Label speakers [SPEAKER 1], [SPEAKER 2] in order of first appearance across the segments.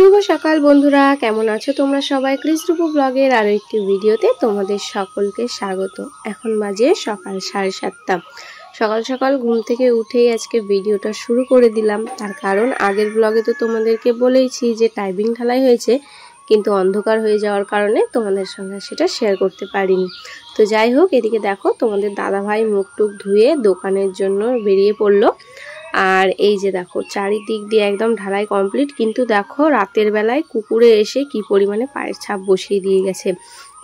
[SPEAKER 1] শুভ সকাল বন্ধুরা কেমন আছো তোমরা সবাই কৃষ্ণপু ব্লগের আরও একটি ভিডিওতে তোমাদের সকলকে স্বাগত এখন বাজে সকাল সাড়ে সাতটা সকাল সকাল ঘুম থেকে উঠেই আজকে ভিডিওটা শুরু করে দিলাম তার কারণ আগের ব্লগে তো তোমাদেরকে বলেইছি যে টাইপিং ঢালাই হয়েছে কিন্তু অন্ধকার হয়ে যাওয়ার কারণে তোমাদের সঙ্গে সেটা শেয়ার করতে পারিনি তো যাই হোক এদিকে দেখো তোমাদের দাদাভাই মুখ টুক ধুয়ে দোকানের জন্য বেরিয়ে পড়লো আর এই যে দেখো চারিদিক দিয়ে একদম ঢালাই কমপ্লিট কিন্তু দেখো রাতের বেলায় কুকুরে এসে কি পরিমাণে পায়ের ছাপ বসিয়ে দিয়ে গেছে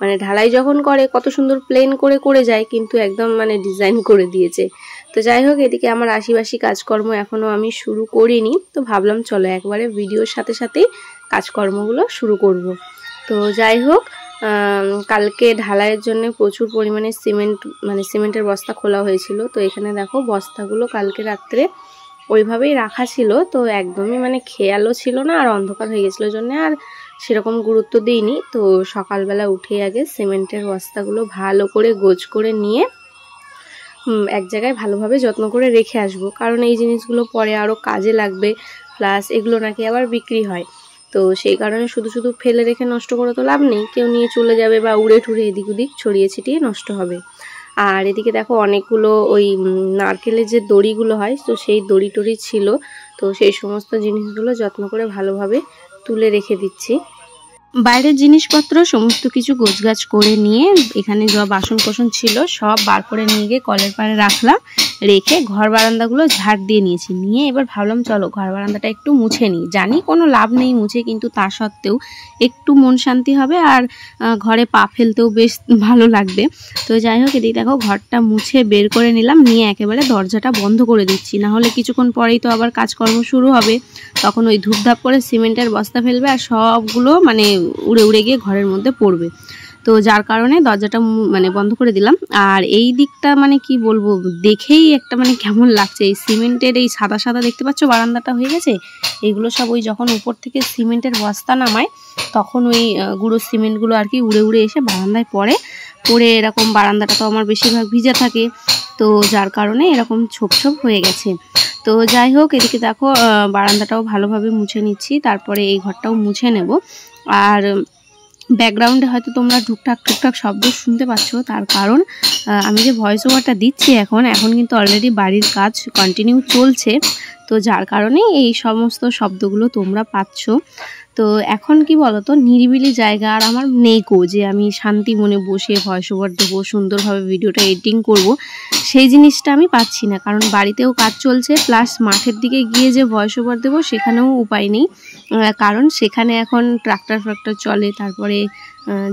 [SPEAKER 1] মানে ঢালাই যখন করে কত সুন্দর প্লেন করে করে যায় কিন্তু একদম মানে ডিজাইন করে দিয়েছে তো যাই হোক এদিকে আমার আশিবাসী কাজকর্ম এখনও আমি শুরু করিনি তো ভাবলাম চলো একবারে ভিডিওর সাথে সাথেই কাজকর্মগুলো শুরু করব। তো যাই হোক কালকে ঢালাইয়ের জন্য প্রচুর পরিমাণে সিমেন্ট মানে সিমেন্টের বস্তা খোলা হয়েছিল তো এখানে দেখো বস্তাগুলো কালকে রাত্রে ওইভাবেই রাখা ছিল তো একদমই মানে খেয়ালও ছিল না আর অন্ধকার হয়ে গেছিলো জন্য আর সেরকম গুরুত্ব দিইনি তো সকালবেলা উঠে আগে সিমেন্টের বস্তাগুলো ভালো করে গোজ করে নিয়ে এক জায়গায় ভালোভাবে যত্ন করে রেখে আসব কারণ এই জিনিসগুলো পরে আরও কাজে লাগবে প্লাস এগুলো নাকি আবার বিক্রি হয় তো সেই কারণে শুধু শুধু ফেলে রেখে নষ্ট করে তো লাভ নেই কেউ নিয়ে চলে যাবে বা উড়ে ঠুড়ে এদিক ওদিক ছড়িয়ে ছিটিয়ে নষ্ট হবে আর এদিকে দেখো অনেকগুলো ওই নারকেলের যে দড়িগুলো হয় তো সেই দড়ি টড়ি ছিল তো সেই সমস্ত জিনিসগুলো যত্ন করে ভালোভাবে তুলে রেখে দিচ্ছি বাইরের জিনিসপত্র সমস্ত কিছু গোছগাছ করে নিয়ে এখানে যা বাসন কোসন ছিল সব বার করে নিয়ে গিয়ে কলের পাড়ে রাখলাম রেখে ঘর বারান্দাগুলো ঝাড় দিয়ে নিয়েছি নিয়ে এবার ভাবলাম চলো ঘর বারান্দাটা একটু মুছে নিই জানি কোনো লাভ নেই মুছে কিন্তু তা সত্ত্বেও একটু মন শান্তি হবে আর ঘরে পা ফেলতেও বেশ ভালো লাগবে তো যাই হোক এদিকে দেখো ঘরটা মুছে বের করে নিলাম নিয়ে একেবারে দরজাটা বন্ধ করে দিচ্ছি না হলে কিছুক্ষণ পরেই তো আবার কাজকর্ম শুরু হবে তখন ওই ধূপধাপ করে সিমেন্টের বস্তা ফেলবে আর সবগুলো মানে উড়ে উড়ে গিয়ে ঘরের মধ্যে পড়বে তো যার কারণে দরজাটা মানে বন্ধ করে দিলাম আর এই দিকটা মানে কি বলবো দেখেই একটা মানে কেমন লাগছে এই সিমেন্টের এই সাদা সাদা দেখতে পাচ্ছ বারান্দাটা হয়ে গেছে এগুলো সব ওই যখন উপর থেকে সিমেন্টের বস্তা নামায় তখন ওই গুঁড়ো সিমেন্টগুলো আর কি উড়ে উড়ে এসে বারান্দায় পড়ে পড়ে এরকম বারান্দাটা তো আমার বেশিরভাগ ভিজা থাকে তো যার কারণে এরকম ছোপ ছোপ হয়ে গেছে তো যাই হোক এদিকে দেখো বারান্দাটাও ভালোভাবে মুছে নিচ্ছি তারপরে এই ঘরটাও মুছে নেব আর ব্যাকগ্রাউন্ডে হয়তো তোমরা টুকটাক টুকটাক শব্দ শুনতে পাচ্ছ তার কারণ আমি যে ভয়েস ওভারটা দিচ্ছি এখন এখন কিন্তু অলরেডি বাড়ির কাজ কন্টিনিউ চলছে তো যার কারণে এই সমস্ত শব্দগুলো তোমরা পাচ্ছ তো এখন কি বলতো নিরিবিলি জায়গা আর আমার নেই কো যে আমি শান্তি মনে বসে ভয়েস ওভার দেবো সুন্দরভাবে ভিডিওটা এডিটিং করব সেই জিনিসটা আমি পাচ্ছি না কারণ বাড়িতেও কাজ চলছে প্লাস মাঠের দিকে গিয়ে যে বয়স ওভার দেবো সেখানেও উপায় নেই কারণ সেখানে এখন ট্রাক্টর ফ্রাক্টর চলে তারপরে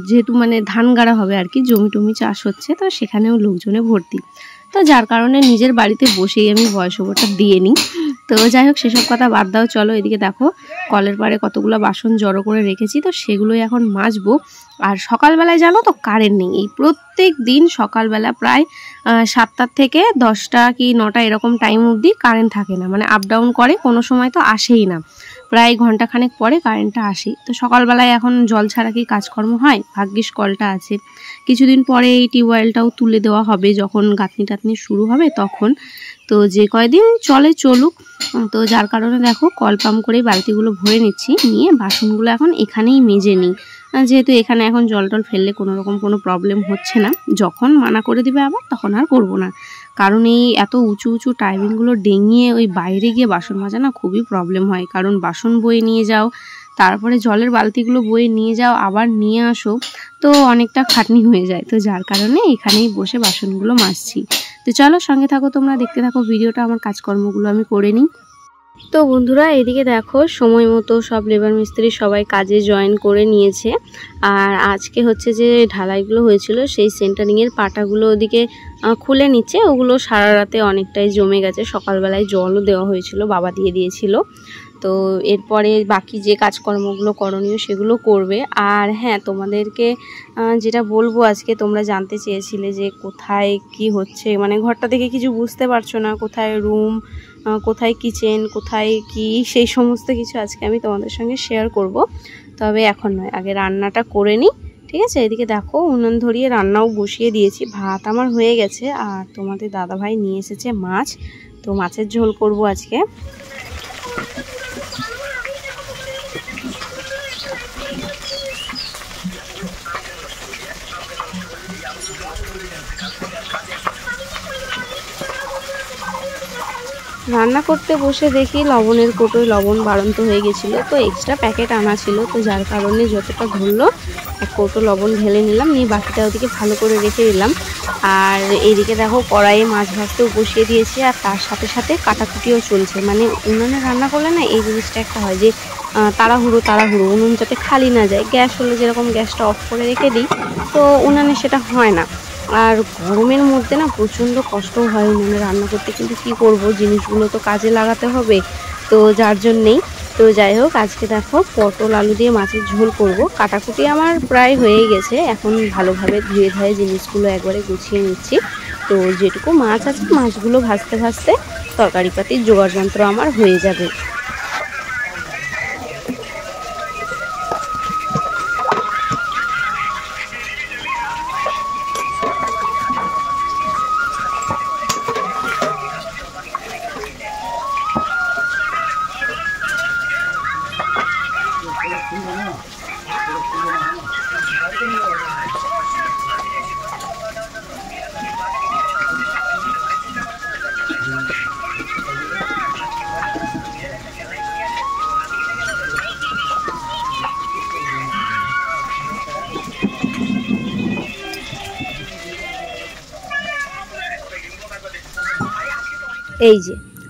[SPEAKER 1] যেহেতু মানে ধান গাড়া হবে আর কি জমি টমি চাষ হচ্ছে তো সেখানেও লোকজনে ভর্তি তো যার কারণে নিজের বাড়িতে বসেই আমি বয়স ওভারটা দিয়ে নিই তো যাই হোক সেসব কথা বাদ দাও চলো এদিকে দেখো কলের পাড়ে কতগুলো বাসন জড়ো করে রেখেছি তো সেগুলোই এখন মাজবো আর সকালবেলায় জানো তো কারেন্ট নেই এই প্রত্যেক দিন সকালবেলা প্রায় সাতটার থেকে দশটা কি নটা এরকম টাইম অবধি কারেন্ট থাকে না মানে আপ ডাউন করে কোনো সময় তো আসেই না প্রায় ঘন্টাখানেক পরে কারেন্টটা আসে তো সকালবেলায় এখন জল ছাড়া কি কাজকর্ম হয় ভাগ্যিস কলটা আছে কিছুদিন পরে এই টিউবওয়েলটাও তুলে দেওয়া হবে যখন গাঁথনি টাতনি শুরু হবে তখন তো যে কয়দিন চলে চলুক তো যার কারণে দেখো কল পাম্প করে বালতিগুলো ভরে নিচ্ছি নিয়ে বাসনগুলো এখন এখানেই মেজে নিই যেহেতু এখানে এখন জল টল ফেললে কোনো রকম কোনো প্রবলেম হচ্ছে না যখন মানা করে দিবে আবার তখন আর করব না কারণ এই এত উঁচু উঁচু টাইমিংগুলো ডেঙিয়ে ওই বাইরে গিয়ে বাসন মাজা না খুবই প্রবলেম হয় কারণ বাসন বয়ে নিয়ে যাও তারপরে জলের বালতিগুলো বয়ে নিয়ে যাও আবার নিয়ে আসো তো অনেকটা খাটনি হয়ে যায় তো যার কারণে এখানেই বসে বাসনগুলো মাজছি তো চলো সঙ্গে থাকো তোমরা দেখতে থাকো ভিডিওটা আমার কাজকর্মগুলো আমি করে নিই তো বন্ধুরা এদিকে দেখো সময় মতো সব লেবার মিস্ত্রি সবাই কাজে জয়েন করে নিয়েছে আর আজকে হচ্ছে যে ঢালাইগুলো হয়েছিল সেই সেন্টারিংয়ের পাটাগুলো ওদিকে খুলে নিচ্ছে ওগুলো সারা রাতে অনেকটাই জমে গেছে সকালবেলায় জলও দেওয়া হয়েছিল বাবা দিয়ে দিয়েছিল তো এরপরে বাকি যে কাজকর্মগুলো করণীয় সেগুলো করবে আর হ্যাঁ তোমাদেরকে যেটা বলবো আজকে তোমরা জানতে চেয়েছিলে যে কোথায় কি হচ্ছে মানে ঘরটা দেখে কিছু বুঝতে পারছো না কোথায় রুম কোথায় কিচেন কোথায় কি সেই সমস্ত কিছু আজকে আমি তোমাদের সঙ্গে শেয়ার করব তবে এখন নয় আগে রান্নাটা করে নিই ঠিক আছে এদিকে দেখো উনুন ধরিয়ে রান্নাও বসিয়ে দিয়েছি ভাত আমার হয়ে গেছে আর তোমাদের দাদাভাই নিয়ে এসেছে মাছ তো মাছের ঝোল করব আজকে রান্না করতে বসে দেখি লবণের কোটোয় লবণ বাড়ন্ত হয়ে গেছিলো তো এক্সট্রা প্যাকেট আনা ছিল তো যার কারণে যতটা ঘুরলো এক কৌটো লবণ ঢেলে নিলাম নিয়ে বাকিটা ওদিকে ভালো করে রেখে দিলাম আর এদিকে দেখো কড়াইয়ে মাছ ভাজতেও বসিয়ে দিয়েছি আর তার সাথে সাথে কাটাকুটিও চলছে মানে উনুনে রান্না করলে না এই জিনিসটা একটা হয় যে তাড়াহুড়ো তাড়াহুড়ো উনুন যাতে খালি না যায় গ্যাস হলে যেরকম গ্যাসটা অফ করে রেখে দিই তো উনানে সেটা হয় না আর গরমের মধ্যে না প্রচণ্ড কষ্ট হয় উনুনে রান্না করতে কিন্তু কি করব জিনিসগুলো তো কাজে লাগাতে হবে তো যার জন্যেই তো যাই হোক আজকে দেখো পটল আলু দিয়ে মাছের ঝোল করব কাটাকুটি আমার প্রায় হয়ে গেছে এখন ভালোভাবে ধুয়ে ধুয়ে জিনিসগুলো একবারে গুছিয়ে নিচ্ছি তো যেটুকু মাছ আছে মাছগুলো ভাজতে ভাজতে তরকারি পাতির যোগাড় যন্ত্র আমার হয়ে যাবে এই যে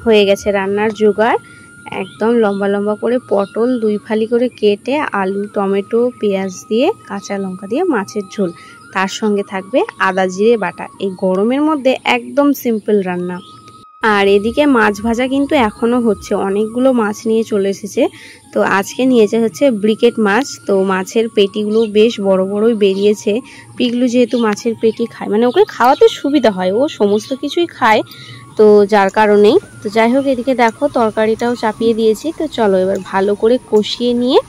[SPEAKER 1] হয়ে গেছে রান্নার জোগাড় একদম লম্বা লম্বা করে পটল দুই ফালি করে কেটে আলু টমেটো পেঁয়াজ দিয়ে কাঁচা লঙ্কা দিয়ে মাছের ঝোল তার সঙ্গে থাকবে আদা জিরে বাটা এই গরমের মধ্যে একদম সিম্পল রান্না আর এদিকে মাছ ভাজা কিন্তু এখনও হচ্ছে অনেকগুলো মাছ নিয়ে চলে এসেছে তো আজকে নিয়েছে হচ্ছে ব্রিকেট মাছ তো মাছের পেটিগুলো বেশ বড় বড়ই বেরিয়েছে পিগলু যেহেতু মাছের পেটি খায় মানে ওকে খাওয়াতে সুবিধা হয় ও সমস্ত কিছুই খায় তো যার কারণেই তো যাই হোক এদিকে দেখো তরকারিটাও চাপিয়ে দিয়েছি তো চলো এবার ভালো করে কষিয়ে নিয়ে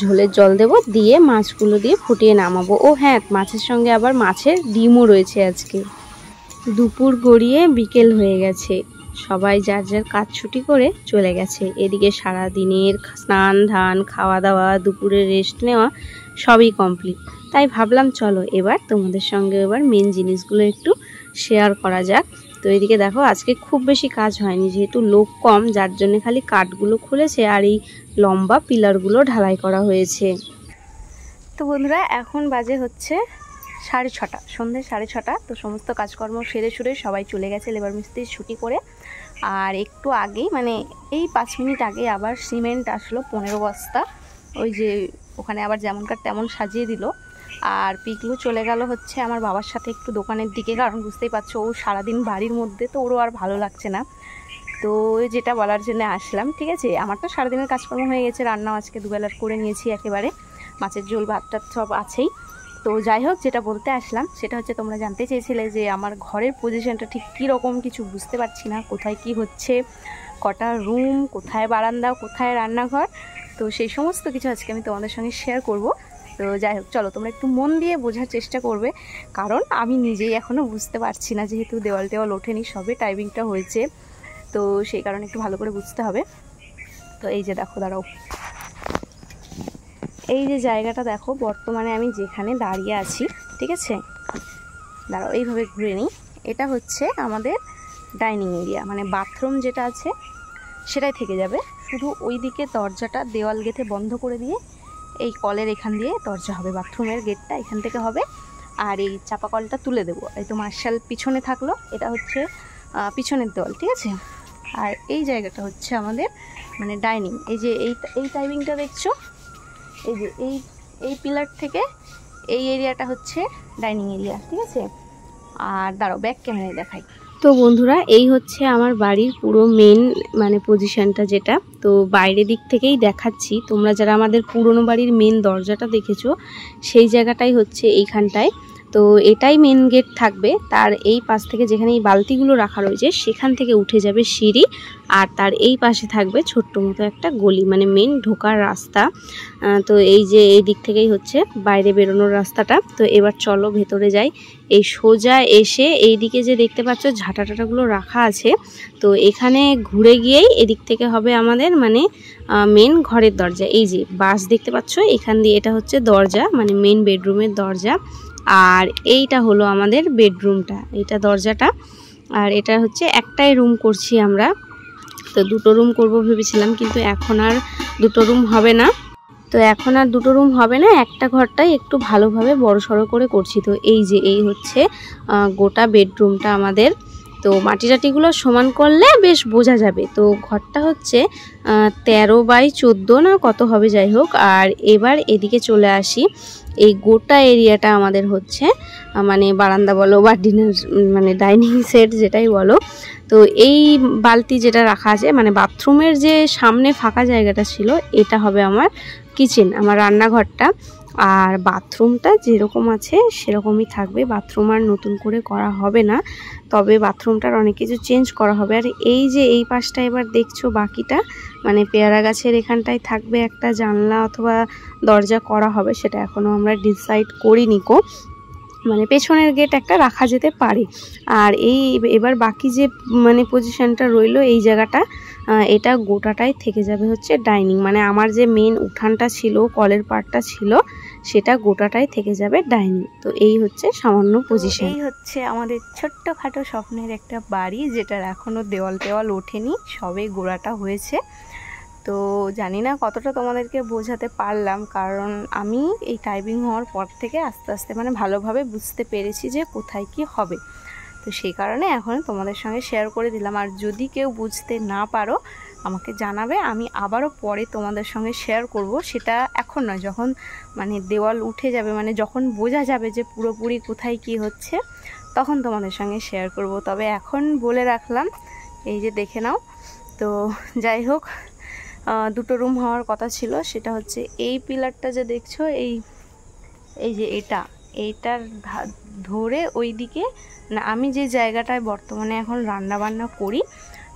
[SPEAKER 1] ঝোলের জল দেব দিয়ে মাছগুলো দিয়ে ফুটিয়ে নামাবো ও হ্যাঁ মাছের সঙ্গে আবার মাছের ডিমও রয়েছে আজকে দুপুর গড়িয়ে বিকেল হয়ে গেছে সবাই যার যার কাজ ছুটি করে চলে গেছে এদিকে সারা দিনের স্নান ধান খাওয়া দাওয়া দুপুরে রেস্ট নেওয়া সবই কমপ্লিট তাই ভাবলাম চলো এবার তোমাদের সঙ্গে এবার মেন জিনিসগুলো একটু শেয়ার করা যাক তো এদিকে দেখো আজকে খুব বেশি কাজ হয়নি যেহেতু লোক কম যার জন্য খালি কাঠগুলো খুলেছে আর এই লম্বা পিলারগুলো ঢালাই করা হয়েছে তো বন্ধুরা এখন বাজে হচ্ছে সাড়ে ছটা সন্ধ্যে সাড়ে ছটা তো সমস্ত কাজকর্ম সেরে সুরে সবাই চলে গেছে লেবার মিস্ত্রি ছুটি করে আর একটু আগেই মানে এই পাঁচ মিনিট আগে আবার সিমেন্ট আসলো পনেরো বস্তা ওই যে ওখানে আবার যেমনকার তেমন সাজিয়ে দিল আর পিকলু চলে গেল হচ্ছে আমার বাবার সাথে একটু দোকানের দিকে কারণ বুঝতেই পারছো ও সারাদিন বাড়ির মধ্যে তো ওরও আর ভালো লাগছে না তো যেটা বলার জন্য আসলাম ঠিক আছে আমার তো সারাদিনের কাজকর্ম হয়ে গেছে রান্নাও আজকে দুবেলার করে নিয়েছি একেবারে মাছের ঝোল ভাতটা সব আছেই তো যাই হোক যেটা বলতে আসলাম সেটা হচ্ছে তোমরা জানতে চেয়েছিলে যে আমার ঘরের পজিশনটা ঠিক কী রকম কিছু বুঝতে পারছি না কোথায় কি হচ্ছে কটা রুম কোথায় বারান্দা কোথায় রান্নাঘর তো সেই সমস্ত কিছু আজকে আমি তোমাদের সঙ্গে শেয়ার করব তো যাই হোক চলো তোমরা একটু মন দিয়ে বোঝার চেষ্টা করবে কারণ আমি নিজেই এখনও বুঝতে পারছি না যেহেতু দেওয়াল টেওয়াল ওঠেনি সবে টাইমিংটা হয়েছে তো সেই কারণে একটু ভালো করে বুঝতে হবে তো এই যে দেখো দাঁড়াও এই যে জায়গাটা দেখো বর্তমানে আমি যেখানে দাঁড়িয়ে আছি ঠিক আছে দাঁড়াও এইভাবে ঘুরে নিই এটা হচ্ছে আমাদের ডাইনিং এরিয়া মানে বাথরুম যেটা আছে সেটাই থেকে যাবে শুধু ওই দিকে দরজাটা দেওয়াল গেথে বন্ধ করে দিয়ে এই কলের এখান দিয়ে দরজা হবে বাথরুমের গেটটা এখান থেকে হবে আর এই চাপা কলটা তুলে দেবো এই তো মার্শাল পিছনে থাকলো এটা হচ্ছে পিছনের দল ঠিক আছে আর এই জায়গাটা হচ্ছে আমাদের মানে ডাইনিং এই যে এই এই টাইমিংটা দেখছো এই যে এই এই পিলার থেকে এই এরিয়াটা হচ্ছে ডাইনিং এরিয়া ঠিক আছে আর দাঁড়ো ব্যাক ক্যামেরায় দেখাই তো বন্ধুরা এই হচ্ছে আমার বাড়ির পুরো মেন মানে পজিশানটা যেটা তো বাইরে দিক থেকেই দেখাচ্ছি তোমরা যারা আমাদের পুরনো বাড়ির মেন দরজাটা দেখেছো সেই জায়গাটাই হচ্ছে এইখানটায় তো এটাই মেন গেট থাকবে তার এই পাশ থেকে যেখানে এই বালতিগুলো রাখা রয়েছে সেখান থেকে উঠে যাবে সিঁড়ি আর তার এই পাশে থাকবে ছোট্ট মতো একটা গলি মানে মেন ঢোকার রাস্তা তো এই যে এই দিক থেকেই হচ্ছে বাইরে বেরোনোর রাস্তাটা তো এবার চলো ভেতরে যাই এই সোজা এসে এই দিকে যে দেখতে পাচ্ছ ঝাঁটাটাটাগুলো রাখা আছে তো এখানে ঘুরে গিয়েই এদিক থেকে হবে আমাদের মানে মেন ঘরের দরজা এই যে বাস দেখতে পাচ্ছ এখান দিয়ে এটা হচ্ছে দরজা মানে মেন বেডরুমের দরজা আর এইটা হলো আমাদের বেডরুমটা এটা দরজাটা আর এটা হচ্ছে একটাই রুম করছি আমরা তো দুটো রুম করব ভেবেছিলাম কিন্তু এখন আর দুটো রুম হবে না তো এখন আর দুটো রুম হবে না একটা ঘরটাই একটু ভালোভাবে বড় সড়ো করে করছি তো এই যে এই হচ্ছে গোটা বেডরুমটা আমাদের মাটি টাটিগুলো সমান করলে বেশ বোঝা যাবে তো ঘরটা হচ্ছে তেরো বাই চোদ্দো না কত হবে যাই হোক আর এবার এদিকে চলে আসি এই গোটা এরিয়াটা আমাদের হচ্ছে মানে বারান্দা বলো বা ডিনার মানে ডাইনিং সেট যেটাই বলো তো এই বালতি যেটা রাখা আছে মানে বাথরুমের যে সামনে ফাঁকা জায়গাটা ছিল এটা হবে আমার কিচেন আমার রান্নাঘরটা আর বাথরুমটা যেরকম আছে সেরকমই থাকবে বাথরুম আর নতুন করে করা হবে না তবে বাথরুমটার অনেক কিছু চেঞ্জ করা হবে আর এই যে এই পাশটা এবার দেখছো বাকিটা মানে পেয়ারা গাছের এখানটায় থাকবে একটা জানলা অথবা দরজা করা হবে সেটা এখনও আমরা ডিসাইড করিনি কো মানে পেছনের গেট একটা রাখা যেতে পারে আর এই এবার বাকি যে মানে পজিশানটা রইল এই জায়গাটা এটা গোটাটাই থেকে যাবে হচ্ছে ডাইনিং মানে আমার যে মেন উঠানটা ছিল কলের পার্টটা ছিল সেটা গোটাটাই থেকে যাবে ডাইনিং তো এই হচ্ছে সামান্য পজিশন এই হচ্ছে আমাদের ছোট্টখাটো স্বপ্নের একটা বাড়ি যেটার এখনও দেওয়াল টেওয়াল ওঠেনি সবে গোড়াটা হয়েছে তো জানি না কতটা তোমাদেরকে বোঝাতে পারলাম কারণ আমি এই টাইপিং হওয়ার পর থেকে আস্তে আস্তে মানে ভালোভাবে বুঝতে পেরেছি যে কোথায় কি হবে তো সেই কারণে এখন তোমাদের সঙ্গে শেয়ার করে দিলাম আর যদি কেউ বুঝতে না পারো আমাকে জানাবে আমি আবারও পরে তোমাদের সঙ্গে শেয়ার করব সেটা এখন নয় যখন মানে দেওয়াল উঠে যাবে মানে যখন বোঝা যাবে যে পুরোপুরি কোথায় কি হচ্ছে তখন তোমাদের সঙ্গে শেয়ার করব তবে এখন বলে রাখলাম এই যে দেখে নাও তো যাই হোক দুটো রুম হওয়ার কথা ছিল সেটা হচ্ছে এই পিলারটা যে দেখছো এই এই যে এটা এইটার ধরে ওই দিকে না আমি যে জায়গাটায় বর্তমানে এখন রান্না বান্না করি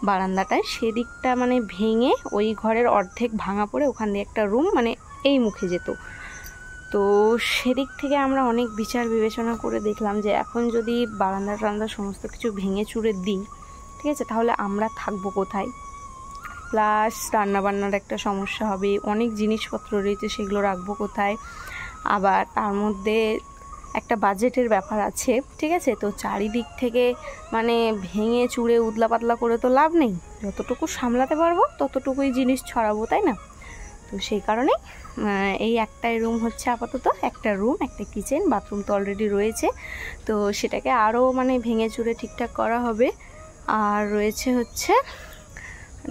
[SPEAKER 1] বারান্দাটায় সেদিকটা মানে ভেঙে ওই ঘরের অর্ধেক ভাঙা পড়ে ওখান দিয়ে একটা রুম মানে এই মুখে যেত তো সেদিক থেকে আমরা অনেক বিচার বিবেচনা করে দেখলাম যে এখন যদি বারান্দা টারান্দা সমস্ত কিছু ভেঙে চুড়ে দিই ঠিক আছে তাহলে আমরা থাকবো কোথায় প্লাস রান্নাবান্নার একটা সমস্যা হবে অনেক জিনিসপত্র রয়েছে সেগুলো রাখবো কোথায় আবার তার মধ্যে একটা বাজেটের ব্যাপার আছে ঠিক আছে তো চারিদিক থেকে মানে ভেঙে চুড়ে উদলা পাতলা করে তো লাভ নেই যতটুকু সামলাতে পারবো ততটুকুই জিনিস ছড়াবো তাই না তো সেই কারণে এই একটাই রুম হচ্ছে আপাতত একটা রুম একটা কিচেন বাথরুম তো অলরেডি রয়েছে তো সেটাকে আরও মানে ভেঙে চুড়ে ঠিকঠাক করা হবে আর রয়েছে হচ্ছে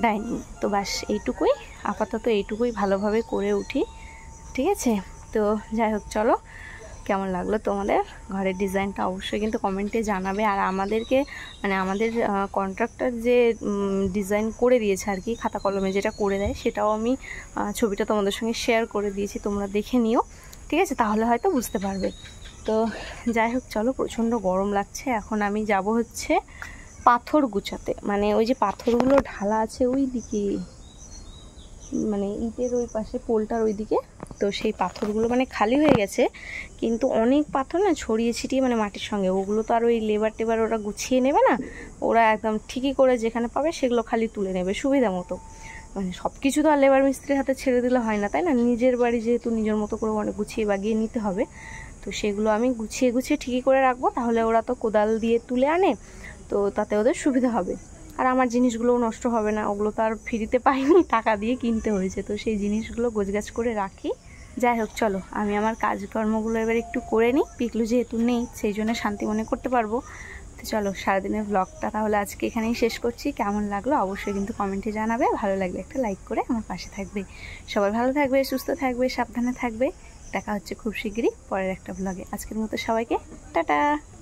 [SPEAKER 1] ডাইনিং তো ব্যাস এইটুকুই আপাতত এইটুকুই ভালোভাবে করে উঠি ঠিক আছে তো যাই হোক চলো কেমন লাগলো তোমাদের ঘরের ডিজাইনটা অবশ্যই কিন্তু কমেন্টে জানাবে আর আমাদেরকে মানে আমাদের কন্ট্রাক্টর যে ডিজাইন করে দিয়েছে আর কি খাতা কলমে যেটা করে দেয় সেটাও আমি ছবিটা তোমাদের সঙ্গে শেয়ার করে দিয়েছি তোমরা দেখে নিও ঠিক আছে তাহলে হয়তো বুঝতে পারবে তো যাই হোক চলো প্রচণ্ড গরম লাগছে এখন আমি যাব হচ্ছে পাথর গুছাতে মানে ওই যে পাথরগুলো ঢালা আছে ওই দিকে মানে ইটের ওই পাশে পোলটার ওইদিকে তো সেই পাথরগুলো মানে খালি হয়ে গেছে কিন্তু অনেক পাথর না ছড়িয়ে ছিটিয়ে মানে মাটির সঙ্গে ওগুলো তো আর ওই লেবার টেবার ওরা গুছিয়ে নেবে না ওরা একদম ঠিকই করে যেখানে পাবে সেগুলো খালি তুলে নেবে সুবিধা মতো মানে সব কিছু তো আর লেবার মিস্ত্রির হাতে ছেড়ে দিলে হয় না তাই না নিজের বাড়ি যেহেতু নিজের মতো করে অনেক মানে গুছিয়ে বাগিয়ে নিতে হবে তো সেগুলো আমি গুছিয়ে গুছিয়ে ঠিকই করে রাখবো তাহলে ওরা তো কোদাল দিয়ে তুলে আনে তো তাতে ওদের সুবিধা হবে আর আমার জিনিসগুলোও নষ্ট হবে না ওগুলো তো আর ফ্রিতে পাইনি টাকা দিয়ে কিনতে হয়েছে তো সেই জিনিসগুলো গোছগাছ করে রাখি যাই হোক চলো আমি আমার কাজকর্মগুলো এবার একটু করে নিই পিকলু যেহেতু নেই সেই জন্য শান্তি মনে করতে পারবো তো চলো সারাদিনের ব্লগটা তাহলে আজকে এখানেই শেষ করছি কেমন লাগলো অবশ্যই কিন্তু কমেন্টে জানাবে ভালো লাগলে একটা লাইক করে আমার পাশে থাকবে সবাই ভালো থাকবে সুস্থ থাকবে সাবধানে থাকবে দেখা হচ্ছে খুব শিগগিরই পরের একটা ব্লগে আজকের মতো সবাইকে টাটা